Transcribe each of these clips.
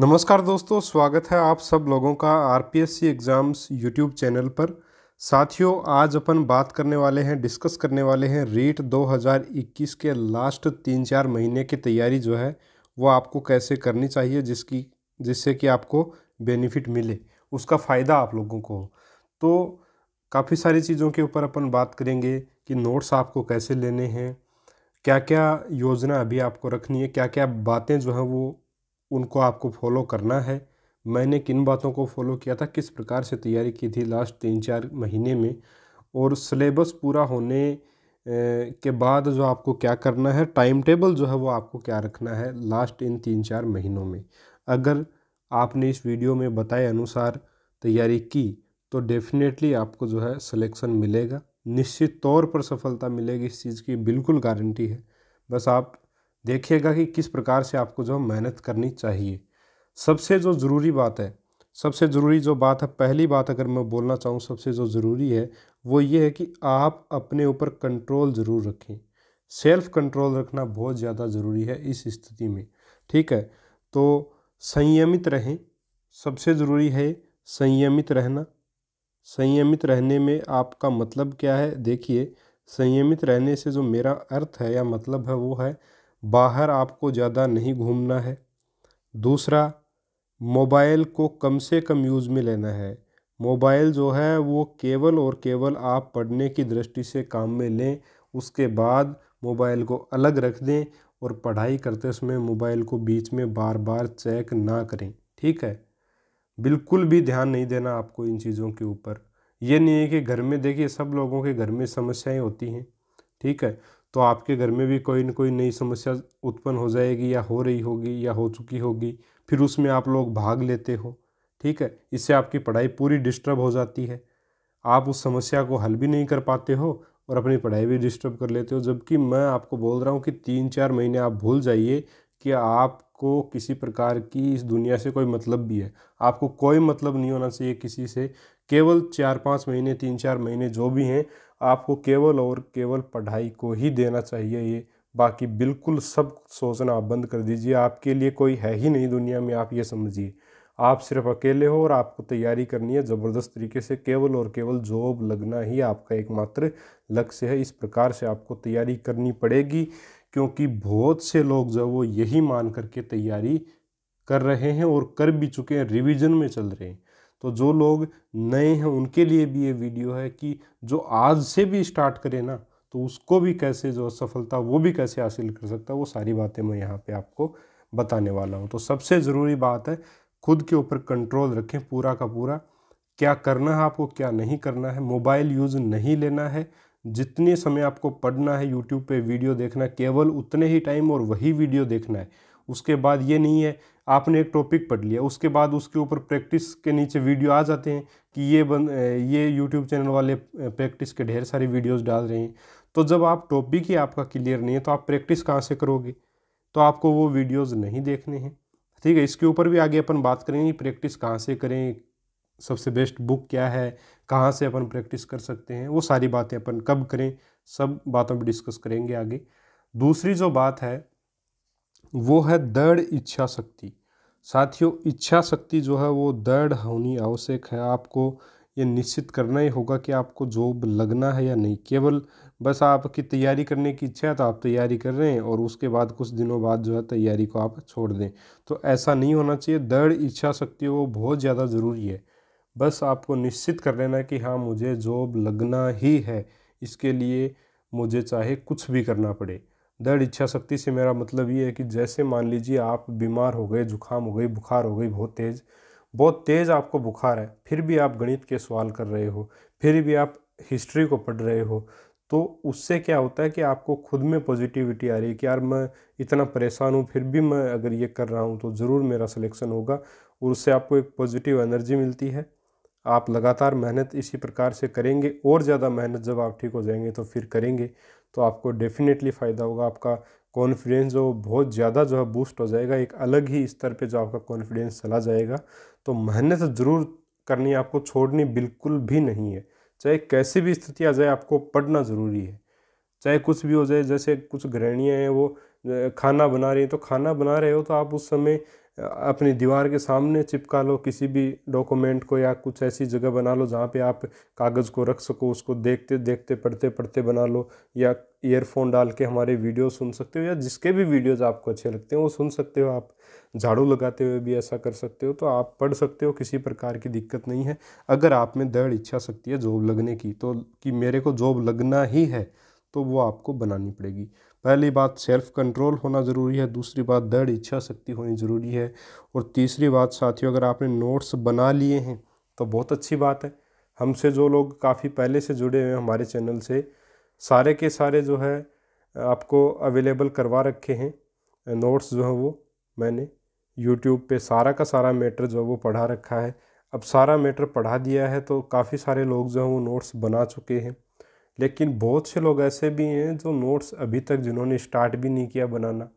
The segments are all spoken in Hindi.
नमस्कार दोस्तों स्वागत है आप सब लोगों का आरपीएससी एग्ज़ाम्स यूट्यूब चैनल पर साथियों आज अपन बात करने वाले हैं डिस्कस करने वाले हैं रेट 2021 के लास्ट तीन चार महीने की तैयारी जो है वो आपको कैसे करनी चाहिए जिसकी जिससे कि आपको बेनिफिट मिले उसका फ़ायदा आप लोगों को हो तो काफ़ी सारी चीज़ों के ऊपर अपन बात करेंगे कि नोट्स आपको कैसे लेने हैं क्या क्या योजना अभी आपको रखनी है क्या क्या बातें जो हैं वो उनको आपको फॉलो करना है मैंने किन बातों को फॉलो किया था किस प्रकार से तैयारी की थी लास्ट तीन चार महीने में और सिलेबस पूरा होने के बाद जो आपको क्या करना है टाइम टेबल जो है वो आपको क्या रखना है लास्ट इन तीन चार महीनों में अगर आपने इस वीडियो में बताए अनुसार तैयारी की तो डेफिनेटली आपको जो है सिलेक्शन मिलेगा निश्चित तौर पर सफलता मिलेगी इस चीज़ की बिल्कुल गारंटी है बस आप देखिएगा कि किस प्रकार से आपको जो मेहनत करनी चाहिए सबसे जो ज़रूरी बात है सबसे ज़रूरी जो बात है पहली बात अगर मैं बोलना चाहूँ सबसे जो ज़रूरी है वो ये है कि आप अपने ऊपर कंट्रोल ज़रूर रखें सेल्फ कंट्रोल रखना बहुत ज़्यादा ज़रूरी है इस स्थिति में ठीक है तो संयमित रहें सबसे ज़रूरी है संयमित रहना संयमित रहने में आपका मतलब क्या है देखिए संयमित रहने से जो मेरा अर्थ है या मतलब है वो है बाहर आपको ज़्यादा नहीं घूमना है दूसरा मोबाइल को कम से कम यूज़ में लेना है मोबाइल जो है वो केवल और केवल आप पढ़ने की दृष्टि से काम में लें उसके बाद मोबाइल को अलग रख दें और पढ़ाई करते समय मोबाइल को बीच में बार बार चेक ना करें ठीक है बिल्कुल भी ध्यान नहीं देना आपको इन चीज़ों के ऊपर ये नहीं है कि घर में देखिए सब लोगों के घर में समस्याएं होती हैं ठीक है तो आपके घर में भी कोई ना कोई नई समस्या उत्पन्न हो जाएगी या हो रही होगी या हो चुकी होगी फिर उसमें आप लोग भाग लेते हो ठीक है इससे आपकी पढ़ाई पूरी डिस्टर्ब हो जाती है आप उस समस्या को हल भी नहीं कर पाते हो और अपनी पढ़ाई भी डिस्टर्ब कर लेते हो जबकि मैं आपको बोल रहा हूँ कि तीन चार महीने आप भूल जाइए कि आपको किसी प्रकार की इस दुनिया से कोई मतलब भी है आपको कोई मतलब नहीं होना चाहिए किसी से केवल चार पाँच महीने तीन चार महीने जो भी हैं आपको केवल और केवल पढ़ाई को ही देना चाहिए ये बाकी बिल्कुल सब सोचना आप बंद कर दीजिए आपके लिए कोई है ही नहीं दुनिया में आप ये समझिए आप सिर्फ अकेले हो और आपको तैयारी करनी है ज़बरदस्त तरीके से केवल और केवल जॉब लगना ही आपका एकमात्र लक्ष्य है इस प्रकार से आपको तैयारी करनी पड़ेगी क्योंकि बहुत से लोग जो वो यही मान करके तैयारी कर रहे हैं और कर भी चुके हैं रिवीजन में चल रहे हैं तो जो लोग नए हैं उनके लिए भी ये वीडियो है कि जो आज से भी स्टार्ट करें ना तो उसको भी कैसे जो सफलता वो भी कैसे हासिल कर सकता है वो सारी बातें मैं यहाँ पे आपको बताने वाला हूँ तो सबसे ज़रूरी बात है खुद के ऊपर कंट्रोल रखें पूरा का पूरा क्या करना है आपको क्या नहीं करना है मोबाइल यूज़ नहीं लेना है जितने समय आपको पढ़ना है यूट्यूब पे वीडियो देखना केवल उतने ही टाइम और वही वीडियो देखना है उसके बाद ये नहीं है आपने एक टॉपिक पढ़ लिया उसके बाद उसके ऊपर प्रैक्टिस के नीचे वीडियो आ जाते हैं कि ये बन ये यूट्यूब चैनल वाले प्रैक्टिस के ढेर सारी वीडियोस डाल रहे हैं तो जब आप टॉपिक ही आपका क्लियर नहीं है तो आप प्रैक्टिस कहाँ से करोगे तो आपको वो वीडियोज़ नहीं देखने हैं ठीक है इसके ऊपर भी आगे अपन बात करेंगे प्रैक्टिस कहाँ से करें सबसे बेस्ट बुक क्या है कहाँ से अपन प्रैक्टिस कर सकते हैं वो सारी बातें अपन कब करें सब बातों पर डिस्कस करेंगे आगे दूसरी जो बात है वो है दृढ़ इच्छा शक्ति साथियों इच्छा शक्ति जो है वो दृढ़ होनी आवश्यक है आपको ये निश्चित करना ही होगा कि आपको जॉब लगना है या नहीं केवल बस आपकी तैयारी करने की इच्छा है तो आप तैयारी कर रहे हैं और उसके बाद कुछ दिनों बाद जो है तैयारी को आप छोड़ दें तो ऐसा नहीं होना चाहिए दृढ़ इच्छा शक्ति वो बहुत ज़्यादा ज़रूरी है बस आपको निश्चित कर लेना कि हाँ मुझे जॉब लगना ही है इसके लिए मुझे चाहे कुछ भी करना पड़े दृढ़ इच्छा शक्ति से मेरा मतलब ये है कि जैसे मान लीजिए आप बीमार हो गए जुकाम हो गई बुखार हो गई बहुत तेज़ बहुत तेज़ आपको बुखार है फिर भी आप गणित के सवाल कर रहे हो फिर भी आप हिस्ट्री को पढ़ रहे हो तो उससे क्या होता है कि आपको खुद में पॉजिटिविटी आ रही है कि यार मैं इतना परेशान हूँ फिर भी मैं अगर ये कर रहा हूँ तो ज़रूर मेरा सिलेक्शन होगा और उससे आपको एक पॉजिटिव एनर्जी मिलती है आप लगातार मेहनत इसी प्रकार से करेंगे और ज़्यादा मेहनत जब आप ठीक हो जाएंगे तो फिर करेंगे तो आपको डेफिनेटली फ़ायदा होगा आपका कॉन्फिडेंस जो बहुत ज़्यादा जो है बूस्ट हो जाएगा एक अलग ही स्तर पे जो आपका कॉन्फिडेंस चला जाएगा तो मेहनत ज़रूर करनी आपको छोड़नी बिल्कुल भी नहीं है चाहे कैसी भी स्थिति आ जाए आपको पढ़ना ज़रूरी है चाहे कुछ भी हो जाए जैसे कुछ गृहणियाँ हैं वो खाना बना रही हैं तो खाना बना रहे हो तो आप उस समय अपनी दीवार के सामने चिपका लो किसी भी डॉक्यूमेंट को या कुछ ऐसी जगह बना लो जहाँ पे आप कागज़ को रख सको उसको देखते देखते पढ़ते पढ़ते बना लो या ईयरफोन डाल के हमारे वीडियो सुन सकते हो या जिसके भी वीडियोज़ आपको अच्छे लगते हैं वो सुन सकते हो आप झाड़ू लगाते हुए भी ऐसा कर सकते हो तो आप पढ़ सकते हो किसी प्रकार की दिक्कत नहीं है अगर आप में दृढ़ इच्छा सकती है जॉब लगने की तो कि मेरे को जॉब लगना ही है तो वो आपको बनानी पड़ेगी पहली बात सेल्फ कंट्रोल होना ज़रूरी है दूसरी बात दृढ़ इच्छा शक्ति होनी ज़रूरी है और तीसरी बात साथियों अगर आपने नोट्स बना लिए हैं तो बहुत अच्छी बात है हमसे जो लोग काफ़ी पहले से जुड़े हुए हैं हमारे चैनल से सारे के सारे जो है आपको अवेलेबल करवा रखे हैं नोट्स जो है वो मैंने यूट्यूब पे सारा का सारा मैटर जो है वो पढ़ा रखा है अब सारा मैटर पढ़ा दिया है तो काफ़ी सारे लोग जो हैं वो नोट्स बना चुके हैं लेकिन बहुत से लोग ऐसे भी हैं जो नोट्स अभी तक जिन्होंने स्टार्ट भी नहीं किया बनाना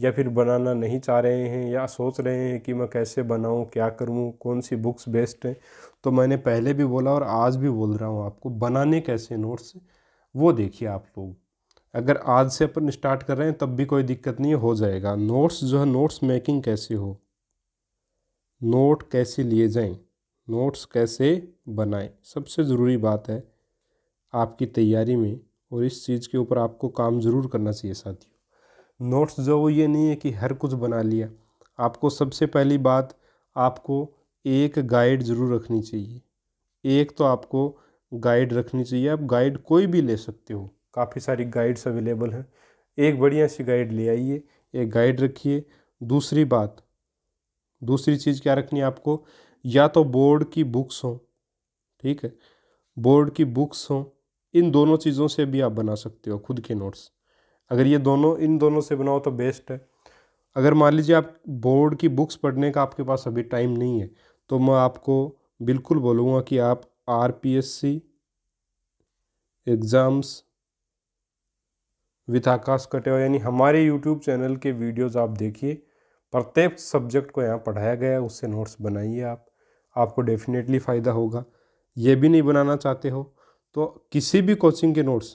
या फिर बनाना नहीं चाह रहे हैं या सोच रहे हैं कि मैं कैसे बनाऊं क्या करूं कौन सी बुक्स बेस्ट हैं तो मैंने पहले भी बोला और आज भी बोल रहा हूं आपको बनाने कैसे नोट्स वो देखिए आप लोग अगर आज से अपन स्टार्ट कर रहे हैं तब भी कोई दिक्कत नहीं हो जाएगा नोट्स जो है नोट्स मेकिंग कैसे हो नोट कैसे लिए जाएँ नोट्स कैसे बनाएं सबसे ज़रूरी बात है आपकी तैयारी में और इस चीज़ के ऊपर आपको काम ज़रूर करना चाहिए साथियों नोट्स जो वो ये नहीं है कि हर कुछ बना लिया आपको सबसे पहली बात आपको एक गाइड ज़रूर रखनी चाहिए एक तो आपको गाइड रखनी चाहिए आप गाइड कोई भी ले सकते हो काफ़ी सारी गाइड्स अवेलेबल हैं एक बढ़िया सी गाइड ले आइए एक गाइड रखिए दूसरी बात दूसरी चीज़ क्या रखनी है आपको या तो बोर्ड की बुक्स हों ठीक है बोर्ड की बुक्स हों इन दोनों चीज़ों से भी आप बना सकते हो खुद के नोट्स अगर ये दोनों इन दोनों से बनाओ तो बेस्ट है अगर मान लीजिए आप बोर्ड की बुक्स पढ़ने का आपके पास अभी टाइम नहीं है तो मैं आपको बिल्कुल बोलूँगा कि आप R P S C exams with Aakash Kate हो यानी हमारे यूट्यूब चैनल के वीडियोस आप देखिए प्रत्येक सब्जेक्ट को यहाँ पढ़ाया गया है उससे नोट्स बनाइए आप आपको डेफिनेटली फ़ायदा होगा ये भी नहीं बनाना चाहते हो तो किसी भी कोचिंग के नोट्स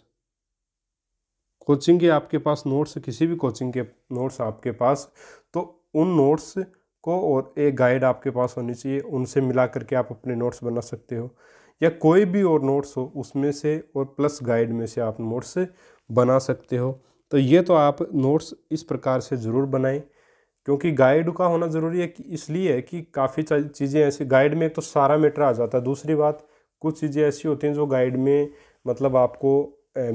कोचिंग के आपके पास नोट्स किसी भी कोचिंग के नोट्स आपके पास तो उन नोट्स को और एक गाइड आपके पास होनी चाहिए उनसे मिला करके आप अपने नोट्स बना सकते हो या कोई भी और नोट्स हो उसमें से और प्लस गाइड में से आप नोट्स बना सकते हो तो ये तो आप नोट्स इस प्रकार से ज़रूर बनाएं क्योंकि गाइड का होना ज़रूरी है कि इसलिए है कि काफ़ी चीज़ें ऐसी गाइड में तो सारा मैटर आ जाता है दूसरी बात कुछ चीज़ें ऐसी होती हैं जो गाइड में मतलब आपको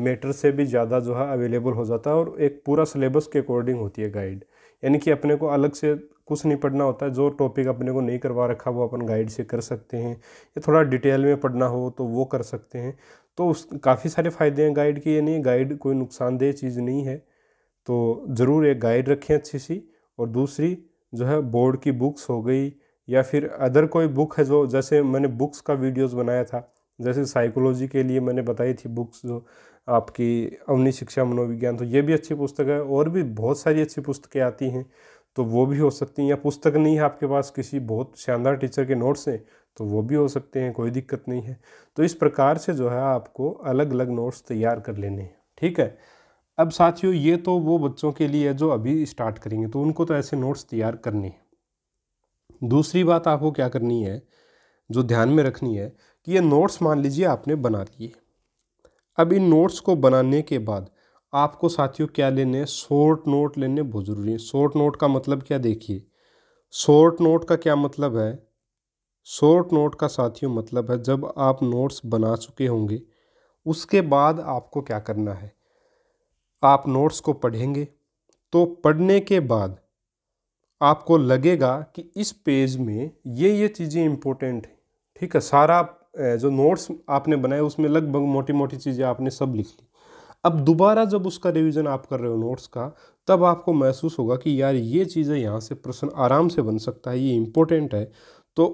मेटर से भी ज़्यादा जो है अवेलेबल हो जाता है और एक पूरा सिलेबस के अकॉर्डिंग होती है गाइड यानी कि अपने को अलग से कुछ नहीं पढ़ना होता है जो टॉपिक अपने को नहीं करवा रखा वो अपन गाइड से कर सकते हैं या थोड़ा डिटेल में पढ़ना हो तो वो कर सकते हैं तो उस काफ़ी सारे फ़ायदे हैं गाइड के यानी गाइड कोई नुकसानदेह चीज़ नहीं है तो ज़रूर एक गाइड रखें अच्छी सी और दूसरी जो है बोर्ड की बुक्स हो गई या फिर अदर कोई बुक है जो जैसे मैंने बुक्स का वीडियोस बनाया था जैसे साइकोलॉजी के लिए मैंने बताई थी बुक्स जो आपकी अवनी शिक्षा मनोविज्ञान तो ये भी अच्छी पुस्तक है और भी बहुत सारी अच्छी पुस्तकें आती हैं तो वो भी हो सकती हैं या पुस्तक नहीं है आपके पास किसी बहुत शानदार टीचर के नोट्स हैं तो वो भी हो सकते हैं कोई दिक्कत नहीं है तो इस प्रकार से जो है आपको अलग अलग नोट्स तैयार कर लेने हैं ठीक है अब साथियों ये तो वो बच्चों के लिए है जो अभी स्टार्ट करेंगे तो उनको तो ऐसे नोट्स तैयार करने हैं दूसरी बात आपको क्या करनी है जो ध्यान में रखनी है कि ये नोट्स मान लीजिए आपने बना लिए अब इन नोट्स को बनाने के बाद आपको साथियों क्या लेने हैं शॉर्ट नोट लेने बहुत ज़रूरी है शॉर्ट नोट का मतलब क्या देखिए शॉर्ट नोट का क्या मतलब है शॉर्ट नोट का साथियों मतलब है जब आप नोट्स बना चुके होंगे उसके बाद आपको क्या करना है आप नोट्स को पढ़ेंगे तो पढ़ने के बाद आपको लगेगा कि इस पेज में ये ये चीज़ें इम्पोर्टेंट हैं ठीक है सारा जो नोट्स आपने बनाए उसमें लगभग मोटी मोटी चीज़ें आपने सब लिख ली अब दोबारा जब उसका रिवीजन आप कर रहे हो नोट्स का तब आपको महसूस होगा कि यार ये चीज़ें यहाँ से प्रश्न आराम से बन सकता है ये इम्पोर्टेंट है तो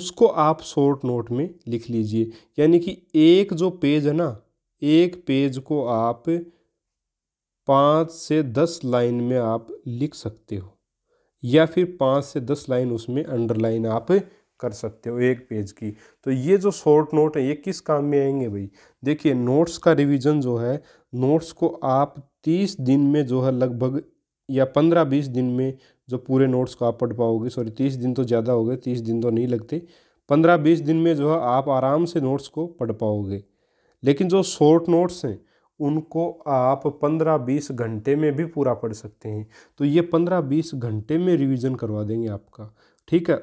उसको आप शॉर्ट नोट में लिख लीजिए यानी कि एक जो पेज है ना एक पेज को आप पाँच से दस लाइन में आप लिख सकते हो या फिर पाँच से दस लाइन उसमें अंडरलाइन आप कर सकते हो एक पेज की तो ये जो शॉर्ट नोट है ये किस काम में आएंगे भाई देखिए नोट्स का रिवीजन जो है नोट्स को आप तीस दिन में जो है लगभग या पंद्रह बीस दिन में जो पूरे नोट्स को आप पढ़ पाओगे सॉरी तीस दिन तो ज़्यादा हो गए तीस दिन तो नहीं लगते पंद्रह बीस दिन में जो है आप आराम से नोट्स को पढ़ पाओगे लेकिन जो शॉर्ट नोट्स हैं उनको आप 15-20 घंटे में भी पूरा पढ़ सकते हैं तो ये 15-20 घंटे में रिवीजन करवा देंगे आपका ठीक है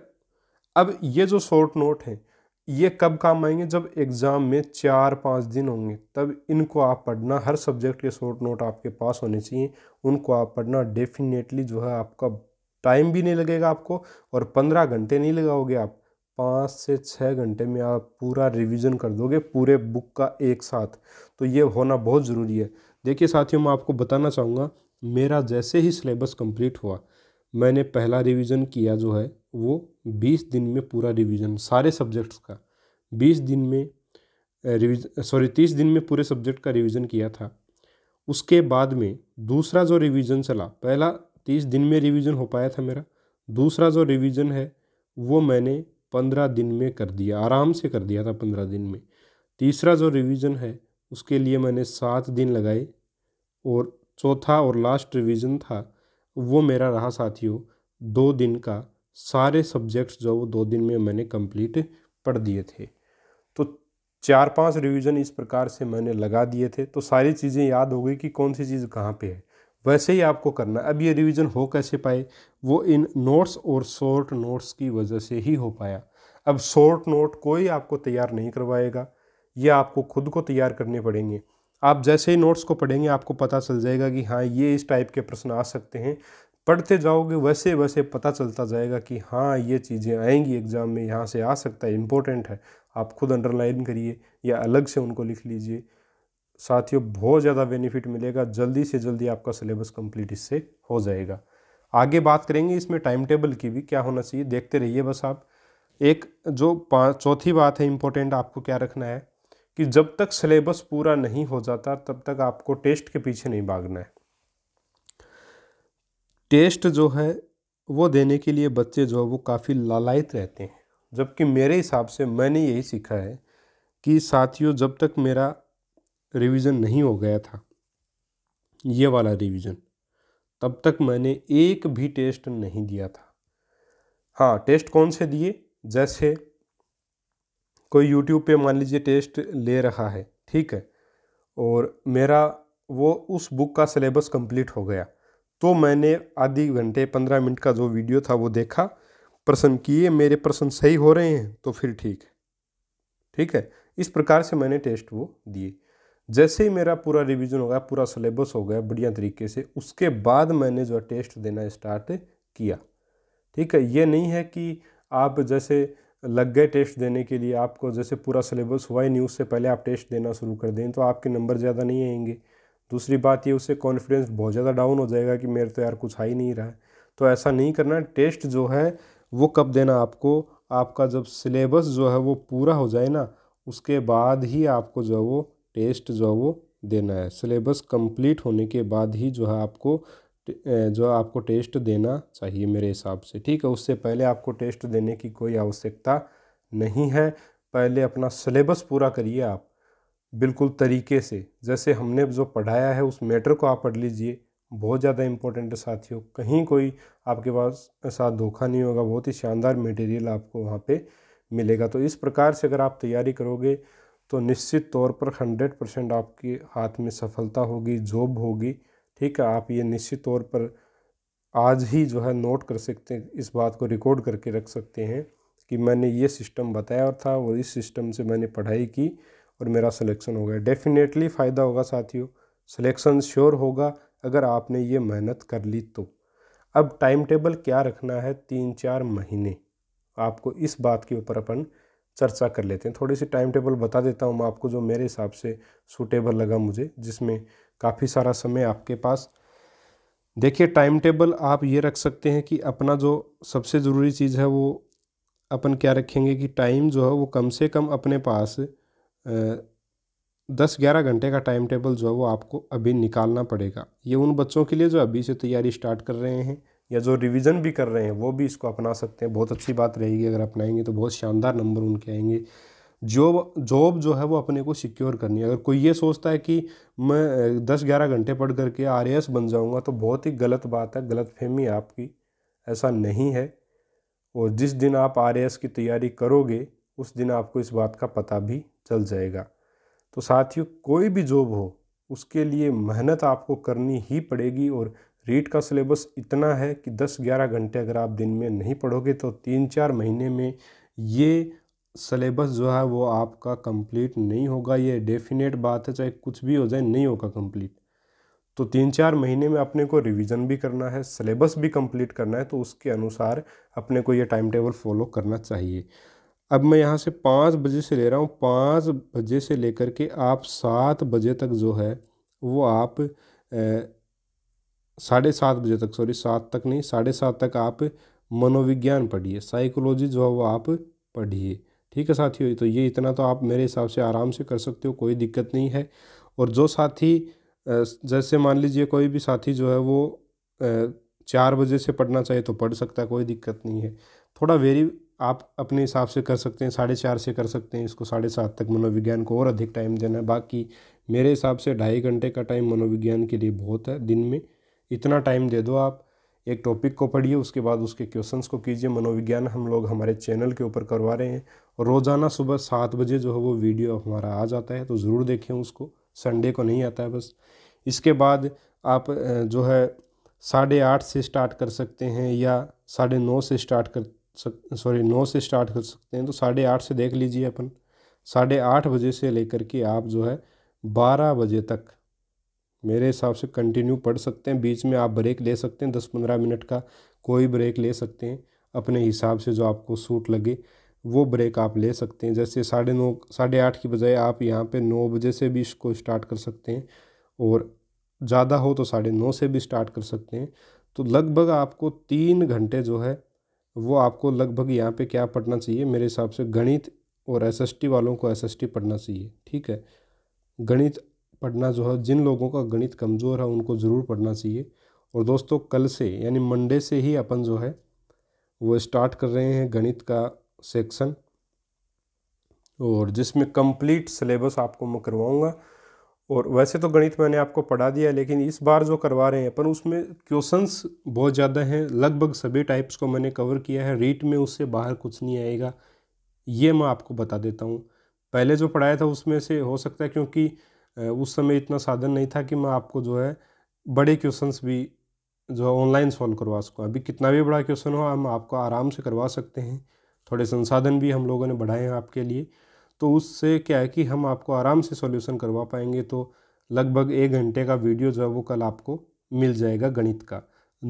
अब ये जो शॉर्ट नोट है ये कब काम आएंगे जब एग्ज़ाम में चार पाँच दिन होंगे तब इनको आप पढ़ना हर सब्जेक्ट के शॉर्ट नोट आपके पास होने चाहिए उनको आप पढ़ना डेफिनेटली जो है आपका टाइम भी नहीं लगेगा आपको और पंद्रह घंटे नहीं लगाओगे आप पाँच से छः घंटे में आप पूरा रिवीजन कर दोगे पूरे बुक का एक साथ तो ये होना बहुत ज़रूरी है देखिए साथियों मैं आपको बताना चाहूँगा मेरा जैसे ही सिलेबस कंप्लीट हुआ मैंने पहला रिवीजन किया जो है वो बीस दिन में पूरा रिवीजन सारे सब्जेक्ट्स का बीस दिन में रिवीज सॉरी तीस दिन में पूरे सब्जेक्ट का रिविज़न किया था उसके बाद में दूसरा जो रिविज़न चला पहला तीस दिन में रिविज़न हो पाया था मेरा दूसरा जो रिविज़न है वो मैंने पंद्रह दिन में कर दिया आराम से कर दिया था पंद्रह दिन में तीसरा जो रिवीजन है उसके लिए मैंने सात दिन लगाए और चौथा और लास्ट रिवीजन था वो मेरा रहा साथियों दो दिन का सारे सब्जेक्ट्स जो वो दो दिन में मैंने कंप्लीट पढ़ दिए थे तो चार पांच रिवीजन इस प्रकार से मैंने लगा दिए थे तो सारी चीज़ें याद हो गई कि कौन सी चीज़ कहाँ पे है वैसे ही आपको करना अब ये रिवीजन हो कैसे पाए वो इन नोट्स और शॉर्ट नोट्स की वजह से ही हो पाया अब शॉर्ट नोट कोई आपको तैयार नहीं करवाएगा ये आपको खुद को तैयार करने पड़ेंगे आप जैसे ही नोट्स को पढ़ेंगे आपको पता चल जाएगा कि हाँ ये इस टाइप के प्रश्न आ सकते हैं पढ़ते जाओगे वैसे वैसे पता चलता जाएगा कि हाँ ये चीज़ें आएंगी एग्ज़ाम में यहाँ से आ सकता है इम्पोर्टेंट है आप खुद अंडरलाइन करिए या अलग से उनको लिख लीजिए साथियों बहुत ज़्यादा बेनिफिट मिलेगा जल्दी से जल्दी आपका सिलेबस कंप्लीट इससे हो जाएगा आगे बात करेंगे इसमें टाइम टेबल की भी क्या होना चाहिए देखते रहिए बस आप एक जो पाँच चौथी बात है इम्पोर्टेंट आपको क्या रखना है कि जब तक सिलेबस पूरा नहीं हो जाता तब तक आपको टेस्ट के पीछे नहीं भागना है टेस्ट जो है वो देने के लिए बच्चे जो है वो काफ़ी लालायत रहते हैं जबकि मेरे हिसाब से मैंने यही सीखा है कि साथियों जब तक मेरा रिवीजन नहीं हो गया था ये वाला रिवीजन तब तक मैंने एक भी टेस्ट नहीं दिया था हाँ टेस्ट कौन से दिए जैसे कोई यूट्यूब पे मान लीजिए टेस्ट ले रहा है ठीक है और मेरा वो उस बुक का सिलेबस कंप्लीट हो गया तो मैंने आधी घंटे पंद्रह मिनट का जो वीडियो था वो देखा प्रश्न किए मेरे प्रश्न सही हो रहे हैं तो फिर ठीक है ठीक है इस प्रकार से मैंने टेस्ट वो दिए जैसे ही मेरा पूरा रिवीजन हो गया पूरा सिलेबस हो गया बढ़िया तरीके से उसके बाद मैंने जो टेस्ट देना स्टार्ट किया ठीक है ये नहीं है कि आप जैसे लग गए टेस्ट देने के लिए आपको जैसे पूरा सिलेबस हुआ ही नहीं उससे पहले आप टेस्ट देना शुरू कर दें तो आपके नंबर ज़्यादा नहीं आएंगे दूसरी बात ये उससे कॉन्फिडेंस बहुत ज़्यादा डाउन हो जाएगा कि मेरे तो यार कुछ आ ही नहीं रहा है तो ऐसा नहीं करना टेस्ट जो है वो कब देना आपको आपका जब सिलेबस जो है वो पूरा हो जाए ना उसके बाद ही आपको जो है वो टेस्ट जो है वो देना है सिलेबस कंप्लीट होने के बाद ही जो है आपको जो आपको टेस्ट देना चाहिए मेरे हिसाब से ठीक है उससे पहले आपको टेस्ट देने की कोई आवश्यकता नहीं है पहले अपना सिलेबस पूरा करिए आप बिल्कुल तरीके से जैसे हमने जो पढ़ाया है उस मैटर को आप पढ़ लीजिए बहुत ज़्यादा इम्पोर्टेंट है साथियों कहीं कोई आपके पास साथ धोखा नहीं होगा बहुत ही शानदार मटेरियल आपको वहाँ पे मिलेगा तो इस प्रकार से अगर आप तैयारी करोगे तो निश्चित तौर पर हंड्रेड परसेंट आपके हाथ में सफलता होगी जॉब होगी ठीक है आप ये निश्चित तौर पर आज ही जो है नोट कर सकते हैं इस बात को रिकॉर्ड करके रख सकते हैं कि मैंने ये सिस्टम बताया था और इस सिस्टम से मैंने पढ़ाई की और मेरा सिलेक्शन हो गया डेफिनेटली फ़ायदा होगा साथियों सिलेक्शन श्योर होगा अगर आपने ये मेहनत कर ली तो अब टाइम टेबल क्या रखना है तीन चार महीने आपको इस बात के ऊपर अपन चर्चा कर लेते हैं थोड़ी सी टाइम टेबल बता देता हूँ मैं आपको जो मेरे हिसाब से सूटेबल लगा मुझे जिसमें काफ़ी सारा समय आपके पास देखिए टाइम टेबल आप ये रख सकते हैं कि अपना जो सबसे ज़रूरी चीज़ है वो अपन क्या रखेंगे कि टाइम जो है वो कम से कम अपने पास दस ग्यारह घंटे का टाइम टेबल जो है वो आपको अभी निकालना पड़ेगा ये उन बच्चों के लिए जो अभी से तैयारी स्टार्ट कर रहे हैं या जो रिवीजन भी कर रहे हैं वो भी इसको अपना सकते हैं बहुत अच्छी बात रहेगी अगर अपनाएंगे तो बहुत शानदार नंबर उनके आएंगे जॉब जॉब जो है वो अपने को सिक्योर करनी है अगर कोई ये सोचता है कि मैं दस ग्यारह घंटे पढ़ करके आर बन जाऊँगा तो बहुत ही गलत बात है गलत फहमी है आपकी ऐसा नहीं है और जिस दिन आप आर की तैयारी करोगे उस दिन आपको इस बात का पता भी चल जाएगा तो साथियों कोई भी जॉब हो उसके लिए मेहनत आपको करनी ही पड़ेगी और रीट का सिलेबस इतना है कि 10-11 घंटे अगर आप दिन में नहीं पढ़ोगे तो तीन चार महीने में ये सिलेबस जो है वो आपका कंप्लीट नहीं होगा ये डेफिनेट बात है चाहे कुछ भी हो जाए नहीं होगा कंप्लीट तो तीन चार महीने में अपने को रिवीजन भी करना है सिलेबस भी कंप्लीट करना है तो उसके अनुसार अपने को ये टाइम टेबल फॉलो करना चाहिए अब मैं यहाँ से पाँच बजे से ले रहा हूँ पाँच बजे से लेकर के आप सात बजे तक जो है वो आप ए, साढ़े सात बजे तक सॉरी सात तक नहीं साढ़े सात तक आप मनोविज्ञान पढ़िए साइकोलॉजी जो है वो आप पढ़िए ठीक है साथियों तो ये इतना तो आप मेरे हिसाब से आराम से कर सकते हो कोई दिक्कत नहीं है और जो साथी जैसे मान लीजिए कोई भी साथी जो है वो चार बजे से पढ़ना चाहिए तो पढ़ सकता है कोई दिक्कत नहीं है थोड़ा वेरी आप अपने हिसाब से कर सकते हैं साढ़े चार से कर सकते हैं इसको साढ़े सात तक मनोविज्ञान को और अधिक टाइम देना है बाकी मेरे हिसाब से ढाई घंटे का टाइम मनोविज्ञान के लिए बहुत है दिन में इतना टाइम दे दो आप एक टॉपिक को पढ़िए उसके बाद उसके क्वेश्चंस को कीजिए मनोविज्ञान हम लोग हमारे चैनल के ऊपर करवा रहे हैं और रोज़ाना सुबह सात बजे जो है वो वीडियो हमारा आ जाता है तो ज़रूर देखें उसको संडे को नहीं आता है बस इसके बाद आप जो है साढ़े आठ से स्टार्ट कर सकते हैं या साढ़े नौ से स्टार्ट कर सक सॉरी नौ से स्टार्ट कर सकते हैं तो साढ़े आठ से देख लीजिए अपन साढ़े आठ बजे से लेकर के आप जो है बारह बजे तक मेरे हिसाब से कंटिन्यू पढ़ सकते हैं बीच में आप ब्रेक ले सकते हैं दस पंद्रह मिनट का कोई ब्रेक ले सकते हैं अपने हिसाब से जो आपको सूट लगे वो ब्रेक आप ले सकते हैं जैसे साढ़े नौ साढ़े आठ की बजाय आप यहाँ पे नौ बजे से भी इसको स्टार्ट कर सकते हैं और ज़्यादा हो तो साढ़े नौ से भी स्टार्ट कर सकते हैं तो लगभग आपको तीन घंटे जो है वो आपको लगभग यहाँ पे क्या पढ़ना चाहिए मेरे हिसाब से गणित और एसएसटी वालों को एसएसटी पढ़ना चाहिए ठीक है गणित पढ़ना जो है जिन लोगों का गणित कमज़ोर है उनको ज़रूर पढ़ना चाहिए और दोस्तों कल से यानी मंडे से ही अपन जो है वो स्टार्ट कर रहे हैं गणित का सेक्शन और जिसमें कंप्लीट सिलेबस आपको मैं करवाऊँगा और वैसे तो गणित मैंने आपको पढ़ा दिया लेकिन इस बार जो करवा रहे हैं अपन उसमें क्वेश्चंस बहुत ज़्यादा हैं लगभग सभी टाइप्स को मैंने कवर किया है रीट में उससे बाहर कुछ नहीं आएगा ये मैं आपको बता देता हूँ पहले जो पढ़ाया था उसमें से हो सकता है क्योंकि उस समय इतना साधन नहीं था कि मैं आपको जो है बड़े क्वेश्चंस भी जो है ऑनलाइन सॉल्व करवा सकूँ अभी कितना भी बड़ा क्वेश्चन हो हम आपको आराम से करवा सकते हैं थोड़े संसाधन भी हम लोगों ने बढ़ाए हैं आपके लिए तो उससे क्या है कि हम आपको आराम से सॉल्यूशन करवा पाएंगे तो लगभग एक घंटे का वीडियो जो है वो कल आपको मिल जाएगा गणित का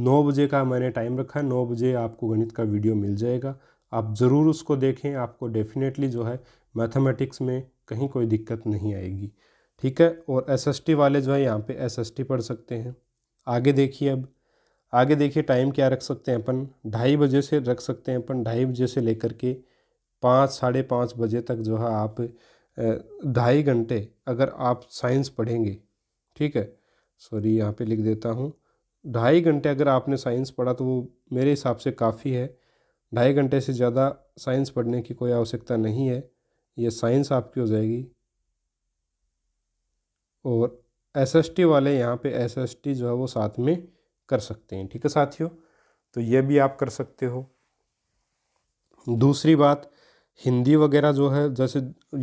नौ बजे का मैंने टाइम रखा है नौ बजे आपको गणित का वीडियो मिल जाएगा आप ज़रूर उसको देखें आपको डेफिनेटली जो है मैथमेटिक्स में कहीं कोई दिक्कत नहीं आएगी ठीक है और एसएसटी वाले जो है यहाँ पे एसएसटी पढ़ सकते हैं आगे देखिए अब आगे देखिए टाइम क्या रख सकते हैं अपन ढाई बजे से रख सकते हैं अपन ढाई बजे से लेकर के पाँच साढ़े पाँच बजे तक जो है आप ढाई घंटे अगर आप साइंस पढ़ेंगे ठीक है सॉरी यहाँ पे लिख देता हूँ ढाई घंटे अगर आपने साइंस पढ़ा तो वो मेरे हिसाब से काफ़ी है ढाई घंटे से ज़्यादा साइंस पढ़ने की कोई आवश्यकता नहीं है ये साइंस आपकी हो जाएगी और एसएसटी वाले यहाँ पे एसएसटी जो है वो साथ में कर सकते हैं ठीक है साथियों तो ये भी आप कर सकते हो दूसरी बात हिंदी वगैरह जो है जैसे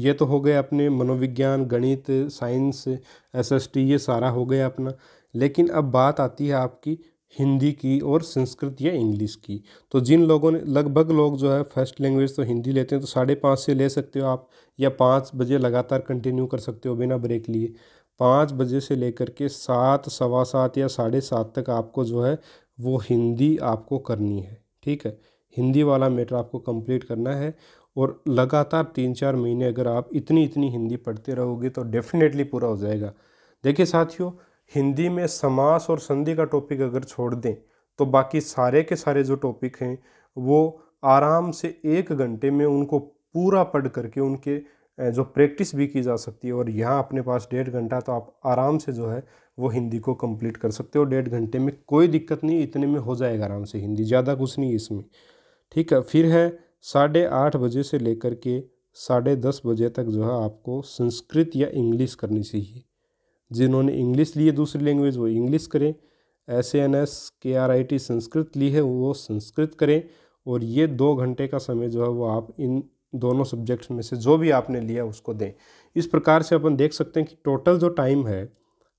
ये तो हो गए अपने मनोविज्ञान गणित साइंस एसएसटी ये सारा हो गया अपना लेकिन अब बात आती है आपकी हिंदी की और संस्कृत या इंग्लिश की तो जिन लोगों ने लगभग लोग जो है फर्स्ट लैंग्वेज तो हिंदी लेते हैं तो साढ़े पाँच से ले सकते हो आप या पाँच बजे लगातार कंटिन्यू कर सकते हो बिना ब्रेक लिए पाँच बजे से लेकर के सात सवा सात या साढ़े सात तक आपको जो है वो हिंदी आपको करनी है ठीक है हिंदी वाला मैटर आपको कंप्लीट करना है और लगातार तीन चार महीने अगर आप इतनी इतनी हिंदी पढ़ते रहोगे तो डेफिनेटली पूरा हो जाएगा देखिए साथियों हिंदी में समास और संधि का टॉपिक अगर छोड़ दें तो बाकी सारे के सारे जो टॉपिक हैं वो आराम से एक घंटे में उनको पूरा पढ़ करके उनके जो प्रैक्टिस भी की जा सकती है और यहाँ अपने पास डेढ़ घंटा तो आप आराम से जो है वो हिंदी को कंप्लीट कर सकते हो डेढ़ घंटे में कोई दिक्कत नहीं इतने में हो जाएगा आराम से हिंदी ज़्यादा कुछ नहीं इसमें ठीक है फिर है साढ़े आठ बजे से लेकर के साढ़े दस बजे तक जो है आपको संस्कृत या इंग्लिश करनी चाहिए जिन्होंने इंग्लिश ली है दूसरी लैंग्वेज वो इंग्लिश करें S N S K R I T Sanskrit ली है वो संस्कृत करें और ये दो घंटे का समय जो है वो आप इन दोनों सब्जेक्ट्स में से जो भी आपने लिया उसको दें इस प्रकार से अपन देख सकते हैं कि टोटल जो टाइम है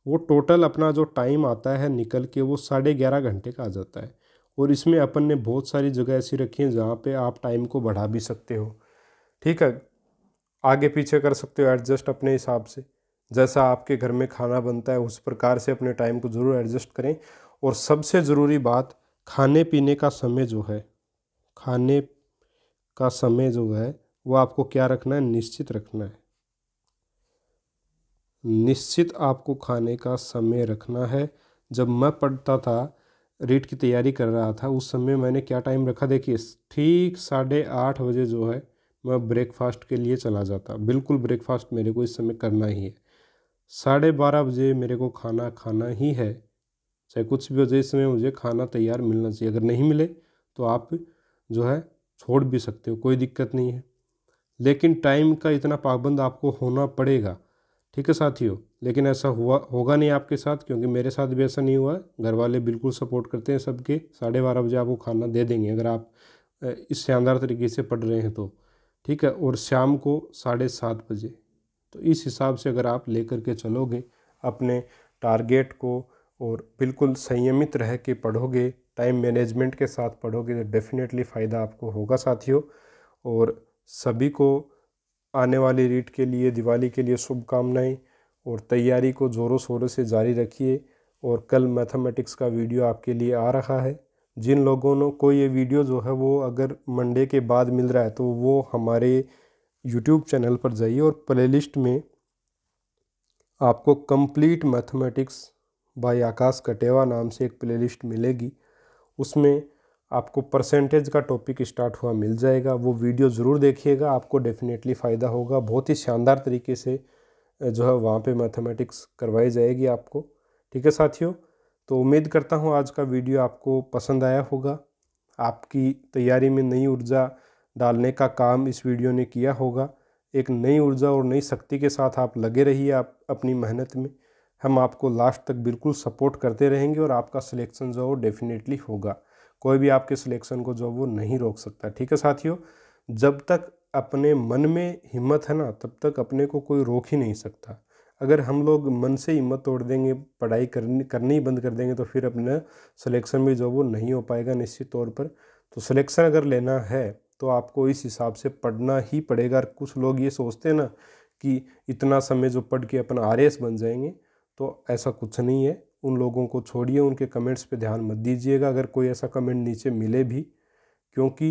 वो टोटल अपना जो टाइम आता है निकल के वो साढ़े ग्यारह घंटे का आ जाता है और इसमें अपन ने बहुत सारी जगह ऐसी रखी हैं जहाँ पे आप टाइम को बढ़ा भी सकते हो ठीक है आगे पीछे कर सकते हो एडजस्ट अपने हिसाब से जैसा आपके घर में खाना बनता है उस प्रकार से अपने टाइम को ज़रूर एडजस्ट करें और सबसे ज़रूरी बात खाने पीने का समय जो है खाने का समय जो है वो आपको क्या रखना है निश्चित रखना है निश्चित आपको खाने का समय रखना है जब मैं पढ़ता था रीट की तैयारी कर रहा था उस समय मैंने क्या टाइम रखा देखिए ठीक साढ़े आठ बजे जो है मैं ब्रेकफास्ट के लिए चला जाता बिल्कुल ब्रेकफास्ट मेरे को इस समय करना ही है साढ़े बारह बजे मेरे को खाना खाना ही है चाहे कुछ भी हो जाए इस समय मुझे खाना तैयार मिलना चाहिए अगर नहीं मिले तो आप जो है छोड़ भी सकते हो कोई दिक्कत नहीं है लेकिन टाइम का इतना पाबंद आपको होना पड़ेगा ठीक है साथियों लेकिन ऐसा हुआ होगा नहीं आपके साथ क्योंकि मेरे साथ भी ऐसा नहीं हुआ है घर वाले बिल्कुल सपोर्ट करते हैं सबके साढ़े बारह बजे आपको खाना दे देंगे अगर आप इस शानदार तरीके से पढ़ रहे हैं तो ठीक है और शाम को साढ़े सात बजे तो इस हिसाब से अगर आप लेकर के चलोगे अपने टारगेट को और बिल्कुल संयमित रह के पढ़ोगे टाइम मैनेजमेंट के साथ पढ़ोगे तो डेफिनेटली फ़ायदा आपको होगा साथियों और सभी को आने वाली रीट के लिए दिवाली के लिए शुभकामनाएँ और तैयारी को ज़ोरों शोरों से जारी रखिए और कल मैथमेटिक्स का वीडियो आपके लिए आ रहा है जिन लोगों को ये वीडियो जो है वो अगर मंडे के बाद मिल रहा है तो वो हमारे यूट्यूब चैनल पर जाइए और प्ले में आपको complete mathematics by Aakash Katewa नाम से एक प्लेलिस्ट मिलेगी उसमें आपको परसेंटेज का टॉपिक स्टार्ट हुआ मिल जाएगा वो वीडियो ज़रूर देखिएगा आपको डेफिनेटली फ़ायदा होगा बहुत ही शानदार तरीके से जो है वहाँ पे मैथमेटिक्स करवाई जाएगी आपको ठीक है साथियों तो उम्मीद करता हूँ आज का वीडियो आपको पसंद आया होगा आपकी तैयारी में नई ऊर्जा डालने का काम इस वीडियो ने किया होगा एक नई ऊर्जा और नई शक्ति के साथ आप लगे रहिए आप अपनी मेहनत में हम आपको लास्ट तक बिल्कुल सपोर्ट करते रहेंगे और आपका सिलेक्शन जो है वो डेफिनेटली होगा कोई भी आपके सिलेक्शन को जो वो नहीं रोक सकता ठीक है साथियों जब तक अपने मन में हिम्मत है ना तब तक अपने को कोई रोक ही नहीं सकता अगर हम लोग मन से हिम्मत तोड़ देंगे पढ़ाई करनी करनी ही बंद कर देंगे तो फिर अपना सिलेक्शन भी जो वो नहीं हो पाएगा निश्चित तौर पर तो सिलेक्शन अगर लेना है तो आपको इस हिसाब से पढ़ना ही पड़ेगा कुछ लोग ये सोचते हैं ना कि इतना समय जो पढ़ के अपना आर बन जाएंगे तो ऐसा कुछ नहीं है उन लोगों को छोड़िए उनके कमेंट्स पे ध्यान मत दीजिएगा अगर कोई ऐसा कमेंट नीचे मिले भी क्योंकि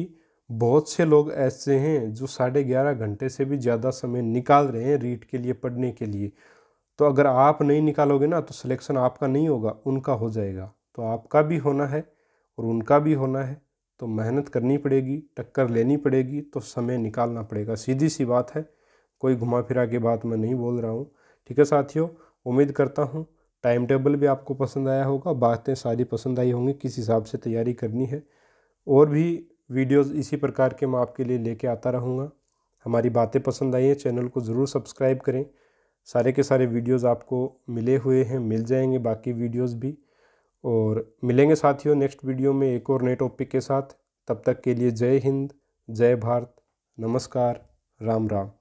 बहुत से लोग ऐसे हैं जो साढ़े ग्यारह घंटे से भी ज़्यादा समय निकाल रहे हैं रीट के लिए पढ़ने के लिए तो अगर आप नहीं निकालोगे ना तो सिलेक्शन आपका नहीं होगा उनका हो जाएगा तो आपका भी होना है और उनका भी होना है तो मेहनत करनी पड़ेगी टक्कर लेनी पड़ेगी तो समय निकालना पड़ेगा सीधी सी बात है कोई घुमा फिरा के बात मैं नहीं बोल रहा हूँ ठीक है साथियों उम्मीद करता हूँ टाइम टेबल भी आपको पसंद आया होगा बातें सारी पसंद आई होंगी किस हिसाब से तैयारी करनी है और भी वीडियोस इसी प्रकार के मैं आपके लिए लेके आता रहूँगा हमारी बातें पसंद आई हैं चैनल को ज़रूर सब्सक्राइब करें सारे के सारे वीडियोस आपको मिले हुए हैं मिल जाएंगे बाकी वीडियोस भी और मिलेंगे साथियों नेक्स्ट वीडियो में एक और नए टॉपिक के साथ तब तक के लिए जय हिंद जय भारत नमस्कार राम राम